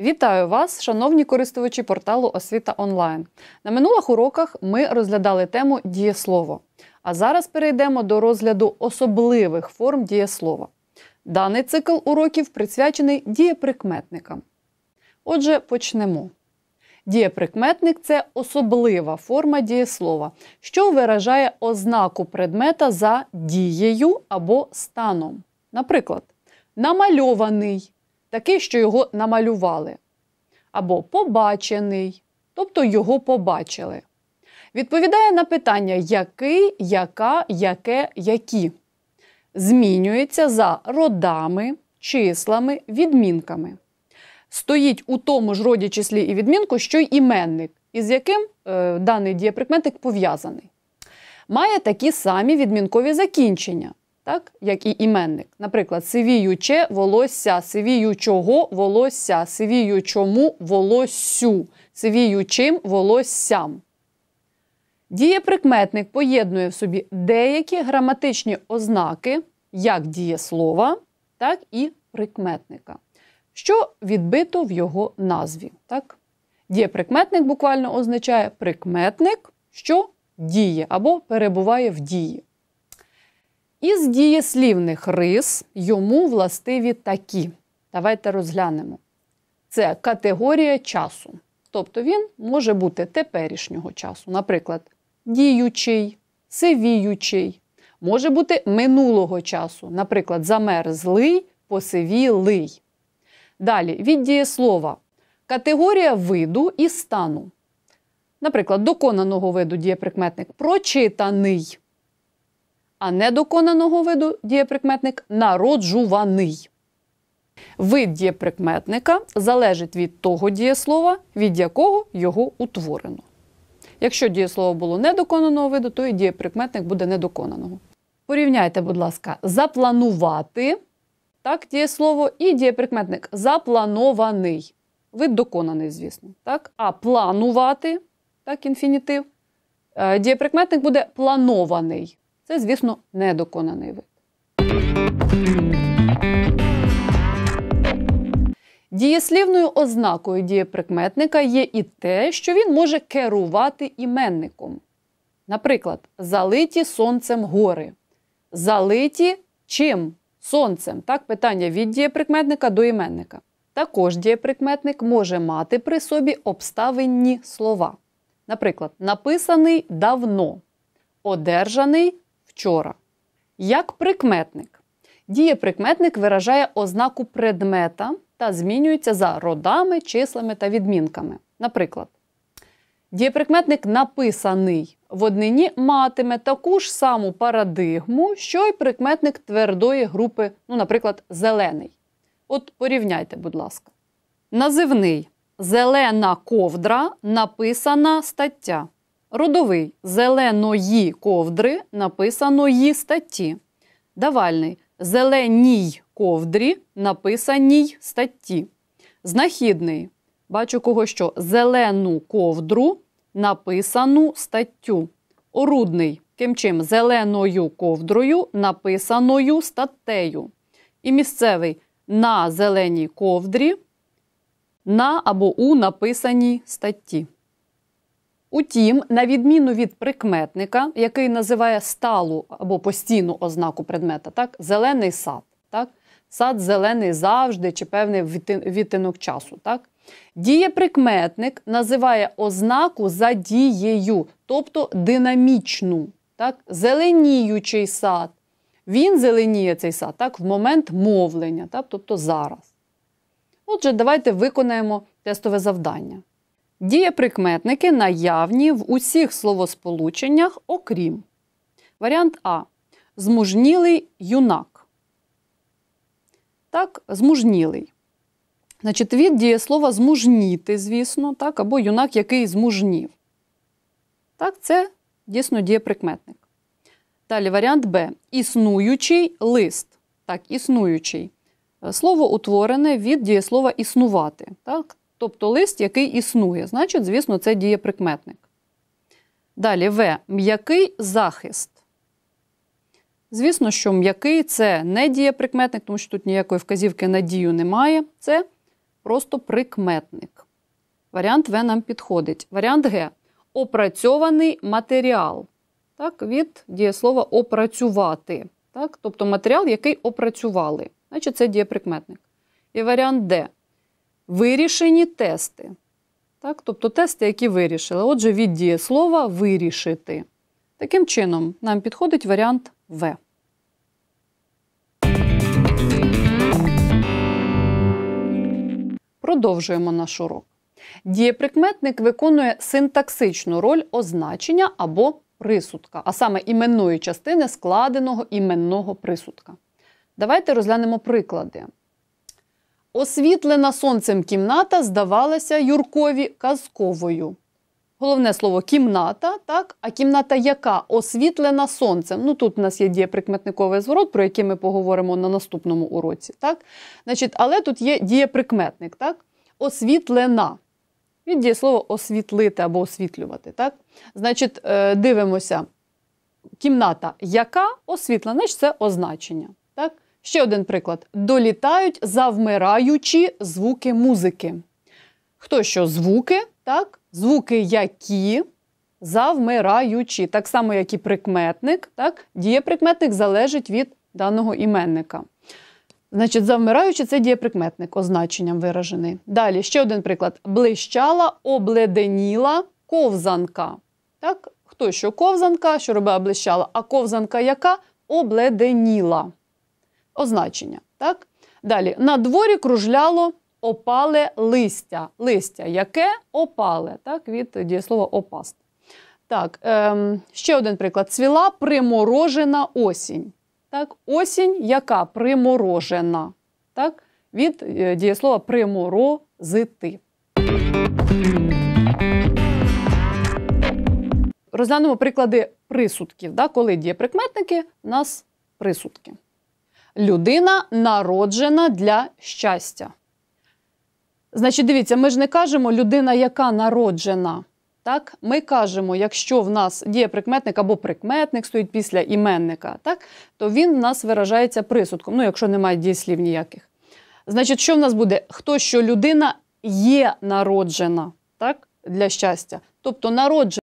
Вітаю вас, шановні користувачі порталу Освіта онлайн. На минулих уроках ми розглядали тему дієслово. А зараз перейдемо до розгляду особливих форм дієслова. Даний цикл уроків присвячений дієприкметникам. Отже, почнемо. Дієприкметник це особлива форма дієслова, що виражає ознаку предмета за дією або станом. Наприклад, намальований такий, що його намалювали, або побачений, тобто його побачили. Відповідає на питання який, яка, яке, які. Змінюється за родами, числами, відмінками. Стоїть у тому ж роді числі і відмінку, що й іменник, із яким е, даний дієприкметник пов'язаний. Має такі самі відмінкові закінчення так як і іменник. Наприклад, сивіюче волосся, сивіючого волосся, сивіючому волоссю, сивіючим волоссям. Дієприкметник поєднує в собі деякі граматичні ознаки як дієслова, так і прикметника, що відбито в його назві. Так? Дієприкметник буквально означає прикметник, що діє або перебуває в дії. Із дієслівних рис йому властиві такі. Давайте розглянемо. Це категорія часу. Тобто він може бути теперішнього часу. Наприклад, діючий, сивіючий. Може бути минулого часу. Наприклад, замерзлий, посивілий. Далі від дієслова. Категорія виду і стану. Наприклад, доконаного виду дієприкметник прочитаний а недоконаного виду дієприкметник народжуваний. Вид дієприкметника залежить від того дієслова, від якого його утворено. Якщо дієслово було недоконаного виду, то і дієприкметник буде недоконаного. Порівняйте, будь ласка, запланувати так, дієслово і дієприкметник запланований. Вид доконаний, звісно. так? А планувати так, інфінітив. Е, дієприкметник буде планований. Це, звісно, недоконаний вид. Дієслівною ознакою дієприкметника є і те, що він може керувати іменником. Наприклад, залиті сонцем гори. Залиті чим? Сонцем. Так, питання від дієприкметника до іменника. Також дієприкметник може мати при собі обставинні слова. Наприклад, написаний давно, одержаний вчора. Як прикметник. Дієприкметник виражає ознаку предмета та змінюється за родами, числами та відмінками. Наприклад, дієприкметник написаний в однині матиме таку ж саму парадигму, що й прикметник твердої групи, ну, наприклад, зелений. От порівняйте, будь ласка. Називний зелена ковдра написана стаття. Родовий зеленої ковдри написаної статті. Давальний зеленій ковдрі написаній статті. Знахідний. Бачу кого що зелену ковдру написану статтю. Орудний. Ким чим зеленою ковдрою написаною статтею. І місцевий на зеленій ковдрі на або у написаній статті. Утім, на відміну від прикметника, який називає сталу або постійну ознаку предмета, так, зелений сад. так, Сад зелений завжди чи певний відтинок часу. так. Дієприкметник називає ознаку за дією, тобто динамічну, так, зеленіючий сад. Він зеленіє цей сад так, в момент мовлення, так, тобто зараз. Отже, давайте виконаємо тестове завдання. Дієприкметники наявні в усіх словосполученнях, окрім варіант А. Змужнілий юнак. Так, змужнілий. Значить, від дієслова змужніти, звісно, так, або юнак, який змужнів. Так, це дійсно дієприкметник. Далі варіант Б. Існуючий лист. Так, існуючий. Е, слово утворене від дієслова існувати. Так, тобто лист, який існує. Значить, звісно, це дієприкметник. Далі В. М'який захист. Звісно, що м'який це не дієприкметник, тому що тут ніякої вказівки на дію немає. Це просто прикметник. Варіант В нам підходить. Варіант Г. Опрацьований матеріал. Так, Від дієслова опрацювати. Так, Тобто матеріал, який опрацювали. Значить, це дієприкметник. І варіант Д. Вирішені тести. Так? Тобто тести, які вирішили. Отже, від дієслова вирішити. Таким чином, нам підходить варіант В. Продовжуємо наш урок. Дієприкметник виконує синтаксичну роль означення або присудка, а саме іменної частини складеного іменного присудка. Давайте розглянемо приклади. Освітлена сонцем кімната здавалася Юркові казковою. Головне слово кімната, так? А кімната яка освітлена сонцем. Ну тут у нас є дієприкметниковий зворот, про який ми поговоримо на наступному уроці. так? Значить, Але тут є дієприкметник, так? Освітлена. Від дієслова освітлити або освітлювати. так? Значить, е, дивимося. Кімната яка освітлена, значить це означення. Ще один приклад: долітають завмираючі звуки музики. Хто що звуки? так? Звуки які завмираючі, так само, як і прикметник. так? Дієприкметник залежить від даного іменника. Значить, завмираючи це дієприкметник означенням виражений. Далі ще один приклад: блищала, обледеніла ковзанка. Так? Хто що ковзанка, що робила блищала, а ковзанка яка обледеніла означення. Так? Далі, на дворі кружляло опале листя. Листя, яке опале, так, від дієслова опаст. Так, ем, ще один приклад: цвіла приморожена осінь. Так, Осінь, яка приморожена. Так, Від е, дієслова приморозити. Розглянемо приклади присудків. Так, коли дієприкметники, у нас присудки людина народжена для щастя. Значить, дивіться, ми ж не кажемо людина, яка народжена. Так, Ми кажемо, якщо в нас діє прикметник або прикметник стоїть після іменника, так, то він в нас виражається присудком, ну, якщо немає дієслів ніяких. Значить, що в нас буде? Хто що людина є народжена так, для щастя? Тобто народжена.